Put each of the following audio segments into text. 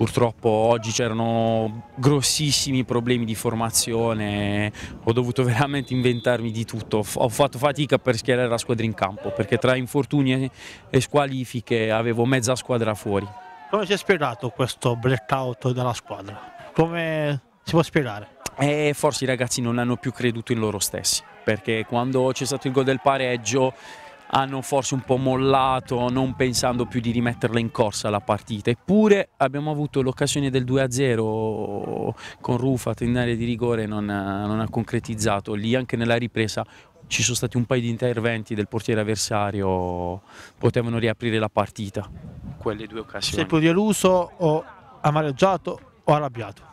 Purtroppo oggi c'erano grossissimi problemi di formazione, ho dovuto veramente inventarmi di tutto, ho fatto fatica per schierare la squadra in campo perché tra infortuni e squalifiche avevo mezza squadra fuori. Come si è spiegato questo blackout della squadra? Come si può spiegare? E forse i ragazzi non hanno più creduto in loro stessi, perché quando c'è stato il gol del pareggio hanno forse un po' mollato, non pensando più di rimetterla in corsa la partita. Eppure abbiamo avuto l'occasione del 2-0 con Rufat in area di rigore, non ha, non ha concretizzato. Lì anche nella ripresa ci sono stati un paio di interventi del portiere avversario, potevano riaprire la partita. Quelle due occasioni. Sei più deluso o amareggiato o arrabbiato?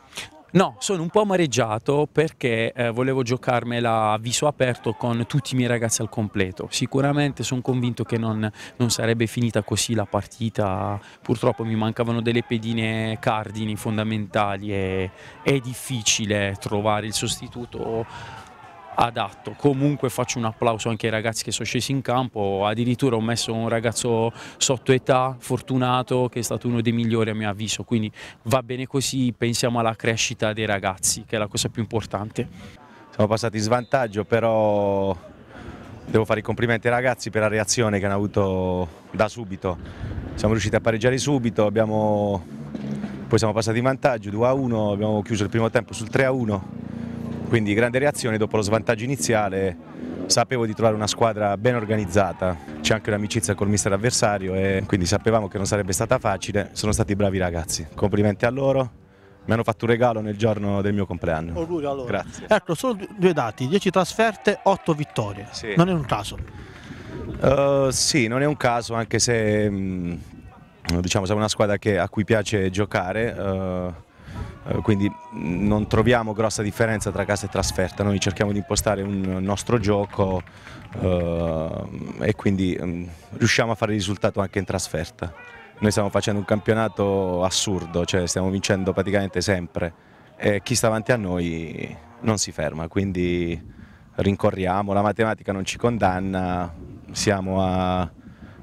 No, sono un po' amareggiato perché eh, volevo giocarmela a viso aperto con tutti i miei ragazzi al completo. Sicuramente sono convinto che non, non, sarebbe finita così la partita. Purtroppo mi mancavano delle pedine cardini fondamentali e è difficile trovare il sostituto adatto. Comunque faccio un applauso anche ai ragazzi che sono scesi in campo, addirittura ho messo un ragazzo sotto età, fortunato, che è stato uno dei migliori a mio avviso, quindi va bene così, pensiamo alla crescita dei ragazzi, che è la cosa più importante. Siamo passati in svantaggio, però devo fare i complimenti ai ragazzi per la reazione che hanno avuto da subito. Siamo riusciti a pareggiare subito, abbiamo... poi siamo passati in vantaggio 2-1, abbiamo chiuso il primo tempo sul 3-1. Quindi grande reazione dopo lo svantaggio iniziale, sapevo di trovare una squadra ben organizzata, c'è anche un'amicizia col mister avversario e quindi sapevamo che non sarebbe stata facile, sono stati bravi ragazzi, complimenti a loro. Mi hanno fatto un regalo nel giorno del mio compleanno. Orgoglio oh, allora. Grazie. Ecco, solo due dati, 10 trasferte, 8 vittorie. Sì. Non è un caso. Uh, sì, non è un caso, anche se mh, mm, diciamo, siamo una squadra che, a cui piace giocare. Uh, eh, quindi mm, non troviamo grossa differenza tra casa e trasferta, noi cerchiamo di impostare un nostro gioco eh, e quindi mm, riusciamo a fare il risultato anche in trasferta. Noi stiamo facendo un campionato assurdo, cioè stiamo vincendo praticamente sempre e chi sta davanti a noi non si ferma, quindi rincorriamo, la matematica non ci condanna, siamo a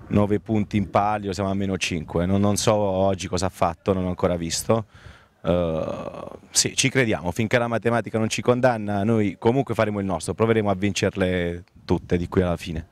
9 punti in palio, siamo a meno 5, non, non so oggi cosa ha fatto, non ho ancora visto, eh, sì, ci crediamo, finché la matematica non ci condanna, noi comunque faremo il nostro, proveremo a vincerle tutte di qui alla fine.